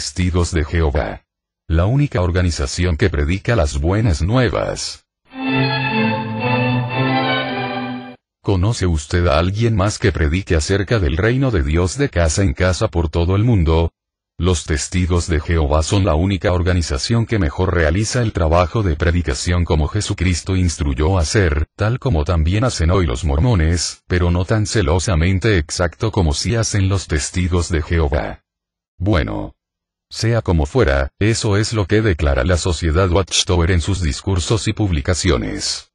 testigos de Jehová. La única organización que predica las buenas nuevas. ¿Conoce usted a alguien más que predique acerca del reino de Dios de casa en casa por todo el mundo? Los testigos de Jehová son la única organización que mejor realiza el trabajo de predicación como Jesucristo instruyó a hacer, tal como también hacen hoy los mormones, pero no tan celosamente exacto como si hacen los testigos de Jehová. Bueno, sea como fuera, eso es lo que declara la Sociedad Watchtower en sus discursos y publicaciones.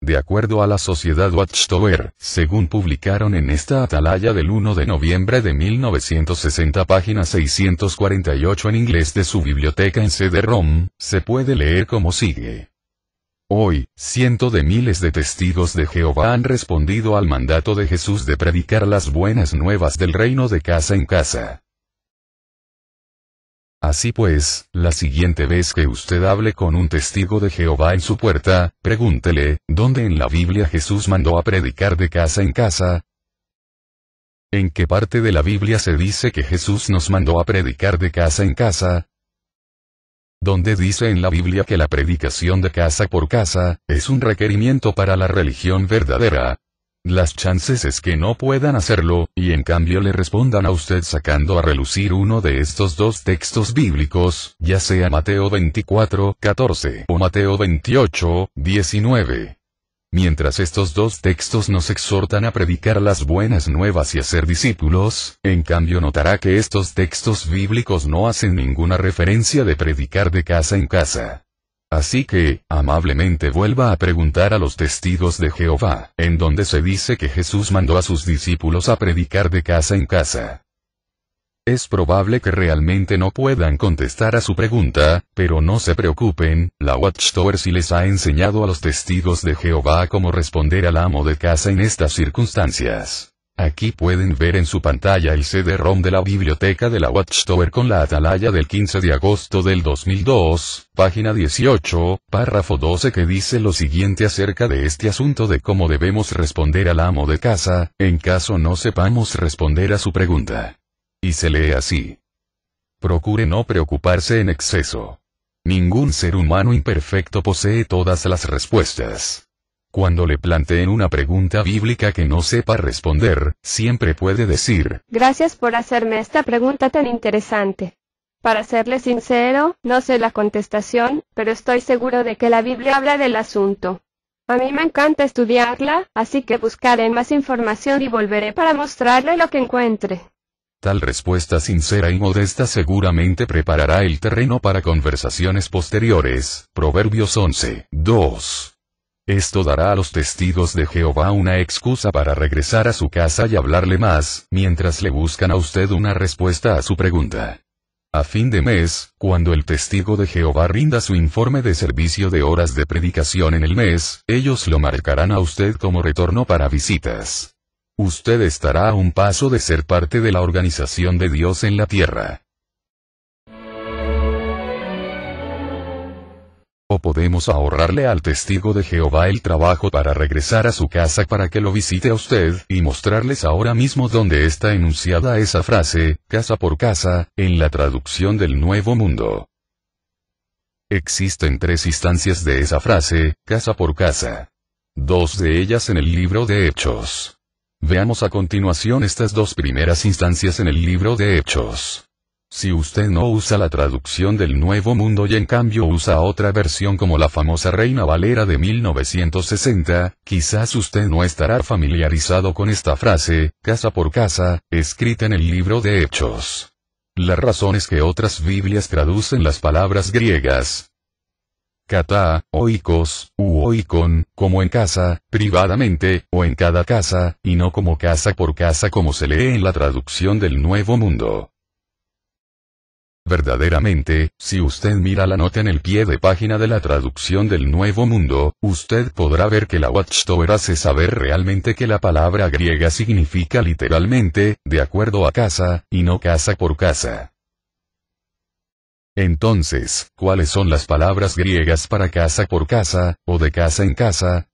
De acuerdo a la Sociedad Watchtower, según publicaron en esta atalaya del 1 de noviembre de 1960 página 648 en inglés de su biblioteca en CD-ROM, se puede leer como sigue. Hoy, ciento de miles de testigos de Jehová han respondido al mandato de Jesús de predicar las buenas nuevas del reino de casa en casa. Así pues, la siguiente vez que usted hable con un testigo de Jehová en su puerta, pregúntele, ¿dónde en la Biblia Jesús mandó a predicar de casa en casa? ¿En qué parte de la Biblia se dice que Jesús nos mandó a predicar de casa en casa? ¿Dónde dice en la Biblia que la predicación de casa por casa, es un requerimiento para la religión verdadera, las chances es que no puedan hacerlo, y en cambio le respondan a usted sacando a relucir uno de estos dos textos bíblicos, ya sea Mateo 24, 14 o Mateo 28, 19. Mientras estos dos textos nos exhortan a predicar las buenas nuevas y a ser discípulos, en cambio notará que estos textos bíblicos no hacen ninguna referencia de predicar de casa en casa. Así que, amablemente vuelva a preguntar a los testigos de Jehová, en donde se dice que Jesús mandó a sus discípulos a predicar de casa en casa. Es probable que realmente no puedan contestar a su pregunta, pero no se preocupen, la Watchtower sí les ha enseñado a los testigos de Jehová cómo responder al amo de casa en estas circunstancias. Aquí pueden ver en su pantalla el CD-ROM de la biblioteca de la Watchtower con la atalaya del 15 de agosto del 2002, página 18, párrafo 12 que dice lo siguiente acerca de este asunto de cómo debemos responder al amo de casa, en caso no sepamos responder a su pregunta. Y se lee así. Procure no preocuparse en exceso. Ningún ser humano imperfecto posee todas las respuestas. Cuando le planteen una pregunta bíblica que no sepa responder, siempre puede decir, Gracias por hacerme esta pregunta tan interesante. Para serle sincero, no sé la contestación, pero estoy seguro de que la Biblia habla del asunto. A mí me encanta estudiarla, así que buscaré más información y volveré para mostrarle lo que encuentre. Tal respuesta sincera y modesta seguramente preparará el terreno para conversaciones posteriores. Proverbios 11, 2. Esto dará a los testigos de Jehová una excusa para regresar a su casa y hablarle más, mientras le buscan a usted una respuesta a su pregunta. A fin de mes, cuando el testigo de Jehová rinda su informe de servicio de horas de predicación en el mes, ellos lo marcarán a usted como retorno para visitas. Usted estará a un paso de ser parte de la organización de Dios en la tierra. podemos ahorrarle al testigo de Jehová el trabajo para regresar a su casa para que lo visite a usted y mostrarles ahora mismo dónde está enunciada esa frase, casa por casa, en la traducción del Nuevo Mundo. Existen tres instancias de esa frase, casa por casa. Dos de ellas en el libro de Hechos. Veamos a continuación estas dos primeras instancias en el libro de Hechos. Si usted no usa la traducción del Nuevo Mundo y en cambio usa otra versión como la famosa Reina Valera de 1960, quizás usted no estará familiarizado con esta frase, casa por casa, escrita en el libro de Hechos. La razón es que otras Biblias traducen las palabras griegas. Kata, oikos, u oikon, como en casa, privadamente, o en cada casa, y no como casa por casa como se lee en la traducción del Nuevo Mundo. Verdaderamente, si usted mira la nota en el pie de página de la traducción del Nuevo Mundo, usted podrá ver que la Watchtower hace saber realmente que la palabra griega significa literalmente, de acuerdo a casa, y no casa por casa. Entonces, ¿cuáles son las palabras griegas para casa por casa, o de casa en casa?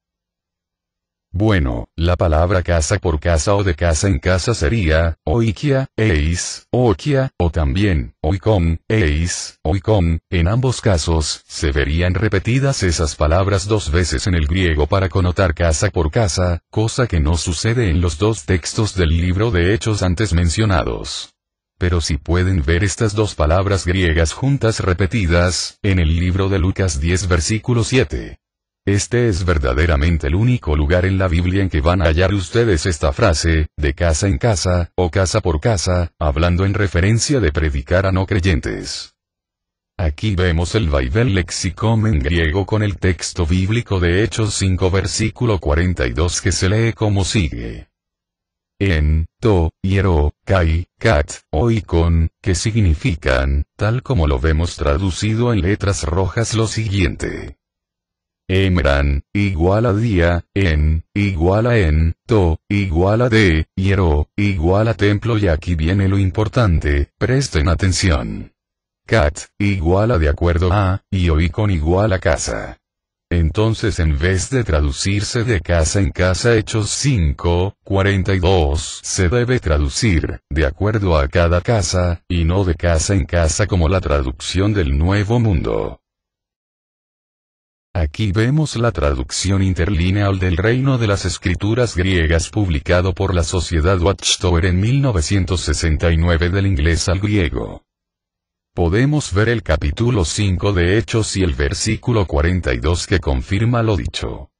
Bueno, la palabra casa por casa o de casa en casa sería, oikia, eis, oikia, o también, oikom, eis, oikom, en ambos casos, se verían repetidas esas palabras dos veces en el griego para connotar casa por casa, cosa que no sucede en los dos textos del libro de hechos antes mencionados pero si pueden ver estas dos palabras griegas juntas repetidas, en el libro de Lucas 10 versículo 7. Este es verdaderamente el único lugar en la Biblia en que van a hallar ustedes esta frase, de casa en casa, o casa por casa, hablando en referencia de predicar a no creyentes. Aquí vemos el Bible Lexicon en griego con el texto bíblico de Hechos 5 versículo 42 que se lee como sigue. En, to, hiero, kai, kat, oikon, que significan, tal como lo vemos traducido en letras rojas lo siguiente. Emran, igual a día, en, igual a en, to, igual a de, hiero, igual a templo y aquí viene lo importante, presten atención. Cat, igual a de acuerdo a, y con igual a casa. Entonces en vez de traducirse de casa en casa Hechos 5, 42, se debe traducir, de acuerdo a cada casa, y no de casa en casa como la traducción del Nuevo Mundo. Aquí vemos la traducción interlineal del Reino de las Escrituras Griegas publicado por la Sociedad Watchtower en 1969 del inglés al griego. Podemos ver el capítulo 5 de Hechos y el versículo 42 que confirma lo dicho.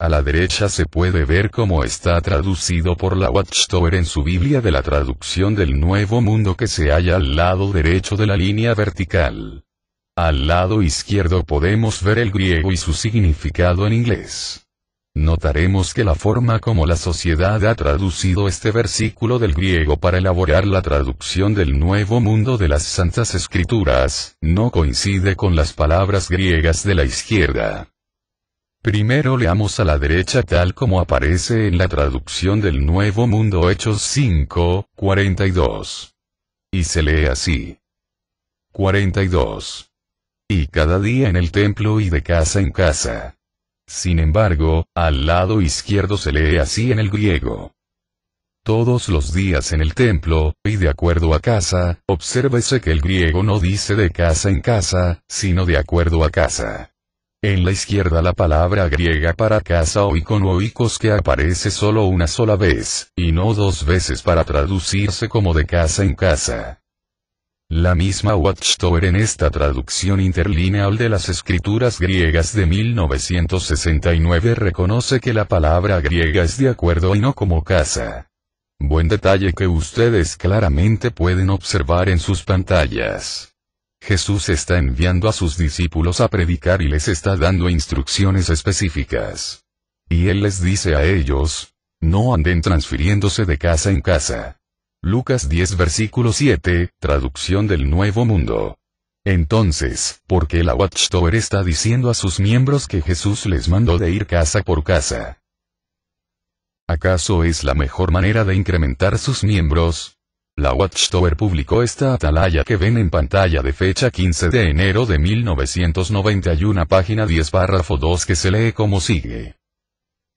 A la derecha se puede ver cómo está traducido por la Watchtower en su Biblia de la traducción del Nuevo Mundo que se halla al lado derecho de la línea vertical. Al lado izquierdo podemos ver el griego y su significado en inglés. Notaremos que la forma como la sociedad ha traducido este versículo del griego para elaborar la traducción del Nuevo Mundo de las Santas Escrituras, no coincide con las palabras griegas de la izquierda. Primero leamos a la derecha tal como aparece en la traducción del Nuevo Mundo Hechos 5, 42. Y se lee así. 42 y cada día en el templo y de casa en casa. Sin embargo, al lado izquierdo se lee así en el griego. Todos los días en el templo, y de acuerdo a casa, obsérvese que el griego no dice de casa en casa, sino de acuerdo a casa. En la izquierda la palabra griega para casa y o icos que aparece solo una sola vez, y no dos veces para traducirse como de casa en casa. La misma Watchtower en esta traducción interlineal de las escrituras griegas de 1969 reconoce que la palabra griega es de acuerdo y no como casa. Buen detalle que ustedes claramente pueden observar en sus pantallas. Jesús está enviando a sus discípulos a predicar y les está dando instrucciones específicas. Y Él les dice a ellos, no anden transfiriéndose de casa en casa. Lucas 10 versículo 7, traducción del Nuevo Mundo. Entonces, ¿por qué la Watchtower está diciendo a sus miembros que Jesús les mandó de ir casa por casa? ¿Acaso es la mejor manera de incrementar sus miembros? La Watchtower publicó esta atalaya que ven en pantalla de fecha 15 de enero de 1991, página 10, párrafo 2 que se lee como sigue.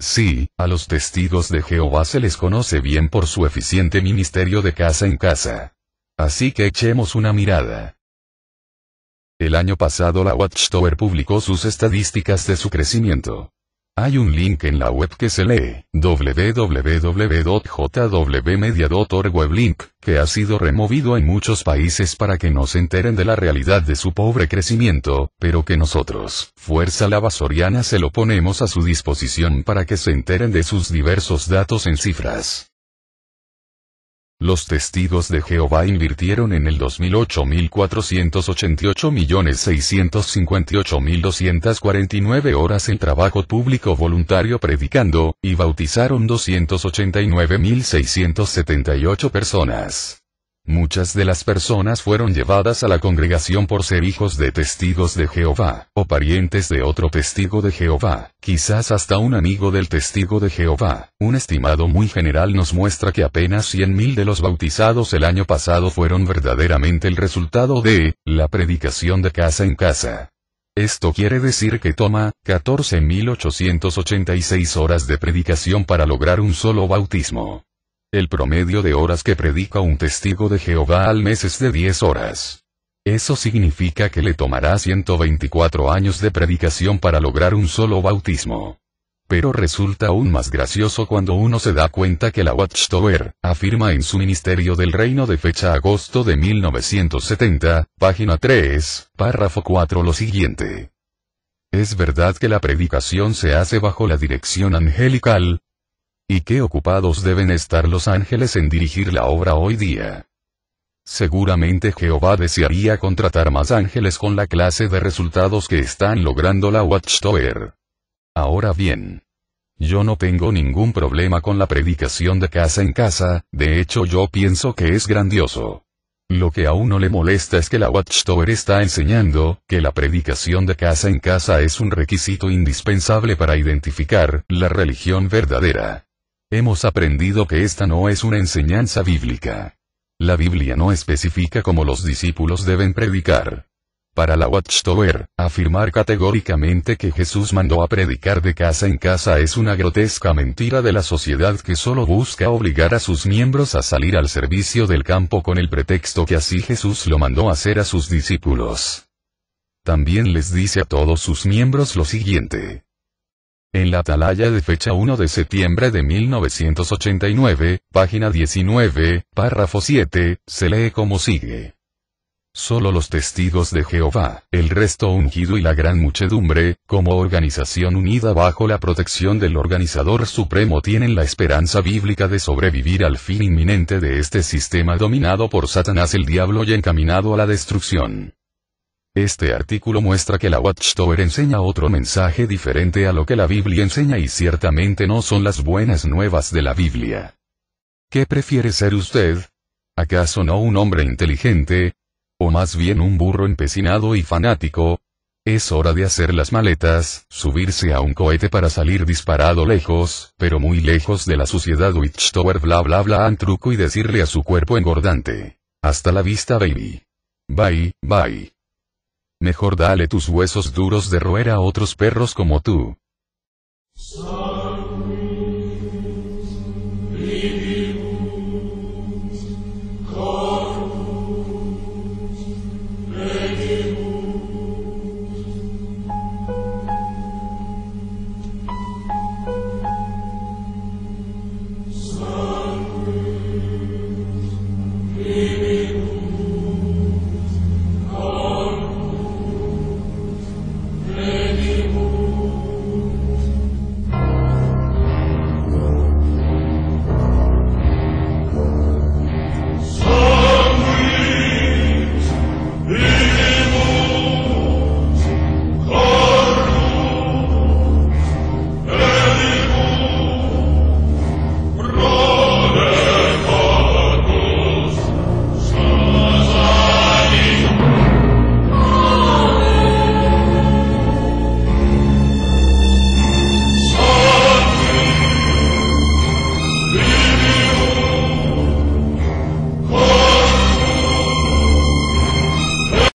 Sí, a los testigos de Jehová se les conoce bien por su eficiente ministerio de casa en casa. Así que echemos una mirada. El año pasado la Watchtower publicó sus estadísticas de su crecimiento. Hay un link en la web que se lee www.jwmedia.org que ha sido removido en muchos países para que no se enteren de la realidad de su pobre crecimiento, pero que nosotros, Fuerza Lavasoriana, se lo ponemos a su disposición para que se enteren de sus diversos datos en cifras. Los testigos de Jehová invirtieron en el 2008 249 horas en trabajo público voluntario predicando, y bautizaron 289.678 personas. Muchas de las personas fueron llevadas a la congregación por ser hijos de testigos de Jehová, o parientes de otro testigo de Jehová, quizás hasta un amigo del testigo de Jehová. Un estimado muy general nos muestra que apenas 100.000 de los bautizados el año pasado fueron verdaderamente el resultado de la predicación de casa en casa. Esto quiere decir que toma 14.886 horas de predicación para lograr un solo bautismo. El promedio de horas que predica un testigo de Jehová al mes es de 10 horas. Eso significa que le tomará 124 años de predicación para lograr un solo bautismo. Pero resulta aún más gracioso cuando uno se da cuenta que la Watchtower, afirma en su Ministerio del Reino de fecha agosto de 1970, página 3, párrafo 4 lo siguiente. Es verdad que la predicación se hace bajo la dirección angelical, ¿Y qué ocupados deben estar los ángeles en dirigir la obra hoy día? Seguramente Jehová desearía contratar más ángeles con la clase de resultados que están logrando la Watchtower. Ahora bien, yo no tengo ningún problema con la predicación de casa en casa, de hecho yo pienso que es grandioso. Lo que a uno le molesta es que la Watchtower está enseñando que la predicación de casa en casa es un requisito indispensable para identificar la religión verdadera. Hemos aprendido que esta no es una enseñanza bíblica. La Biblia no especifica cómo los discípulos deben predicar. Para la Watchtower, afirmar categóricamente que Jesús mandó a predicar de casa en casa es una grotesca mentira de la sociedad que solo busca obligar a sus miembros a salir al servicio del campo con el pretexto que así Jesús lo mandó hacer a sus discípulos. También les dice a todos sus miembros lo siguiente. En la Atalaya de fecha 1 de septiembre de 1989, página 19, párrafo 7, se lee como sigue. Solo los testigos de Jehová, el resto ungido y la gran muchedumbre, como organización unida bajo la protección del organizador supremo, tienen la esperanza bíblica de sobrevivir al fin inminente de este sistema dominado por Satanás el diablo y encaminado a la destrucción. Este artículo muestra que la Watchtower enseña otro mensaje diferente a lo que la Biblia enseña y ciertamente no son las buenas nuevas de la Biblia. ¿Qué prefiere ser usted? ¿Acaso no un hombre inteligente? ¿O más bien un burro empecinado y fanático? Es hora de hacer las maletas, subirse a un cohete para salir disparado lejos, pero muy lejos de la suciedad Watchtower bla bla bla antruco truco y decirle a su cuerpo engordante. Hasta la vista baby. Bye, bye. Mejor dale tus huesos duros de roer a otros perros como tú.